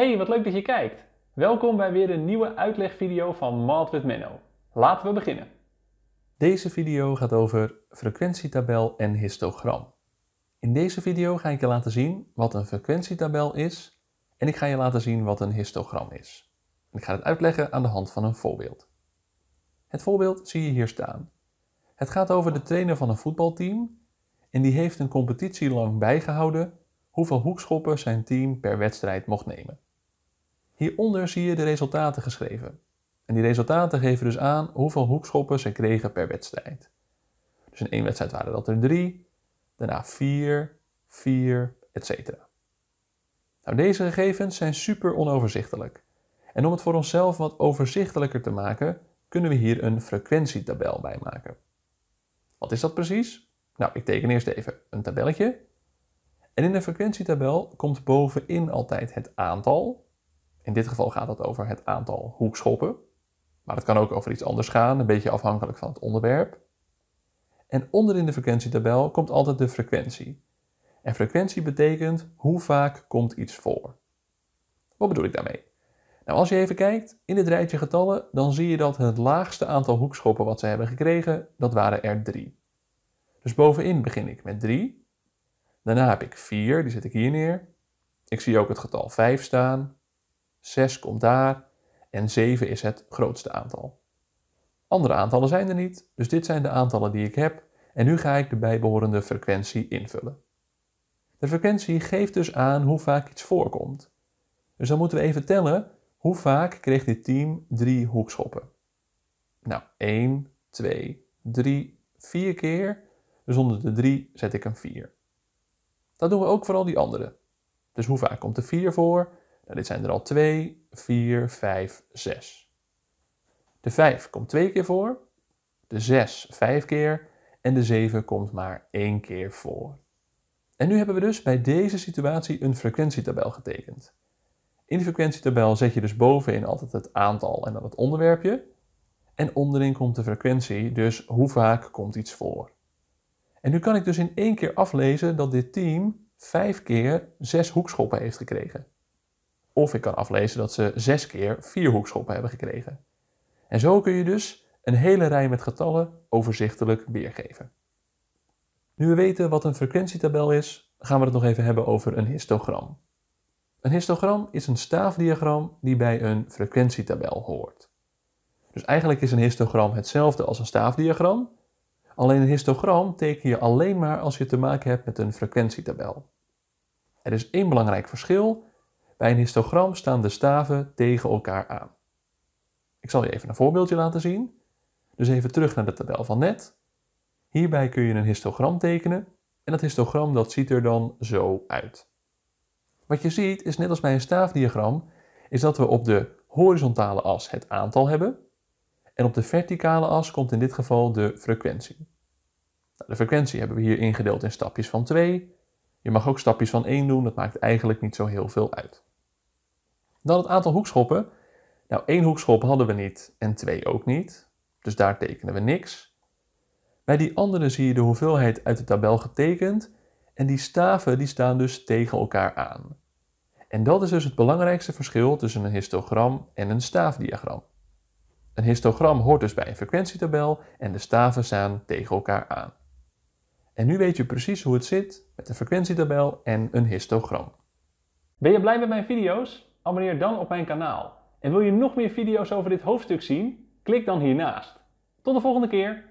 Hey, wat leuk dat je kijkt! Welkom bij weer een nieuwe uitlegvideo van Malt with Menno. Laten we beginnen. Deze video gaat over frequentietabel en histogram. In deze video ga ik je laten zien wat een frequentietabel is en ik ga je laten zien wat een histogram is. Ik ga het uitleggen aan de hand van een voorbeeld. Het voorbeeld zie je hier staan. Het gaat over de trainer van een voetbalteam en die heeft een competitie lang bijgehouden hoeveel hoekschoppen zijn team per wedstrijd mocht nemen. Hieronder zie je de resultaten geschreven. En die resultaten geven dus aan hoeveel hoekschoppen ze kregen per wedstrijd. Dus in één wedstrijd waren dat er drie, daarna vier, vier, etc. Nou, deze gegevens zijn super onoverzichtelijk. En om het voor onszelf wat overzichtelijker te maken, kunnen we hier een frequentietabel bij maken. Wat is dat precies? Nou, ik teken eerst even een tabelletje. En in de frequentietabel komt bovenin altijd het aantal, in dit geval gaat het over het aantal hoekschoppen. Maar het kan ook over iets anders gaan, een beetje afhankelijk van het onderwerp. En onderin de frequentietabel komt altijd de frequentie. En frequentie betekent hoe vaak komt iets voor. Wat bedoel ik daarmee? Nou, als je even kijkt in het rijtje getallen, dan zie je dat het laagste aantal hoekschoppen wat ze hebben gekregen, dat waren er drie. Dus bovenin begin ik met 3. Daarna heb ik 4, die zet ik hier neer. Ik zie ook het getal 5 staan. 6 komt daar en 7 is het grootste aantal. Andere aantallen zijn er niet, dus dit zijn de aantallen die ik heb en nu ga ik de bijbehorende frequentie invullen. De frequentie geeft dus aan hoe vaak iets voorkomt. Dus dan moeten we even tellen hoe vaak kreeg dit team drie hoekschoppen. Nou, 1, 2, 3, 4 keer. Dus onder de 3 zet ik een 4. Dat doen we ook voor al die anderen. Dus hoe vaak komt de 4 voor? Nou, dit zijn er al 2, 4, 5, 6. De 5 komt twee keer voor, de 6 vijf keer en de 7 komt maar één keer voor. En nu hebben we dus bij deze situatie een frequentietabel getekend. In de frequentietabel zet je dus bovenin altijd het aantal en dan het onderwerpje. En onderin komt de frequentie, dus hoe vaak komt iets voor. En nu kan ik dus in één keer aflezen dat dit team vijf keer zes hoekschoppen heeft gekregen. Of ik kan aflezen dat ze zes keer vierhoekschoppen hebben gekregen. En zo kun je dus een hele rij met getallen overzichtelijk weergeven. Nu we weten wat een frequentietabel is, gaan we het nog even hebben over een histogram. Een histogram is een staafdiagram die bij een frequentietabel hoort. Dus eigenlijk is een histogram hetzelfde als een staafdiagram, alleen een histogram teken je alleen maar als je te maken hebt met een frequentietabel. Er is één belangrijk verschil bij een histogram staan de staven tegen elkaar aan. Ik zal je even een voorbeeldje laten zien. Dus even terug naar de tabel van net. Hierbij kun je een histogram tekenen en dat histogram dat ziet er dan zo uit. Wat je ziet is net als bij een staafdiagram, is dat we op de horizontale as het aantal hebben en op de verticale as komt in dit geval de frequentie. Nou, de frequentie hebben we hier ingedeeld in stapjes van 2. Je mag ook stapjes van 1 doen, dat maakt eigenlijk niet zo heel veel uit. Dan het aantal hoekschoppen. Nou, één hoekschop hadden we niet en twee ook niet. Dus daar tekenen we niks. Bij die andere zie je de hoeveelheid uit de tabel getekend. En die staven die staan dus tegen elkaar aan. En dat is dus het belangrijkste verschil tussen een histogram en een staafdiagram. Een histogram hoort dus bij een frequentietabel en de staven staan tegen elkaar aan. En nu weet je precies hoe het zit met een frequentietabel en een histogram. Ben je blij met mijn video's? Abonneer dan op mijn kanaal. En wil je nog meer video's over dit hoofdstuk zien? Klik dan hiernaast. Tot de volgende keer!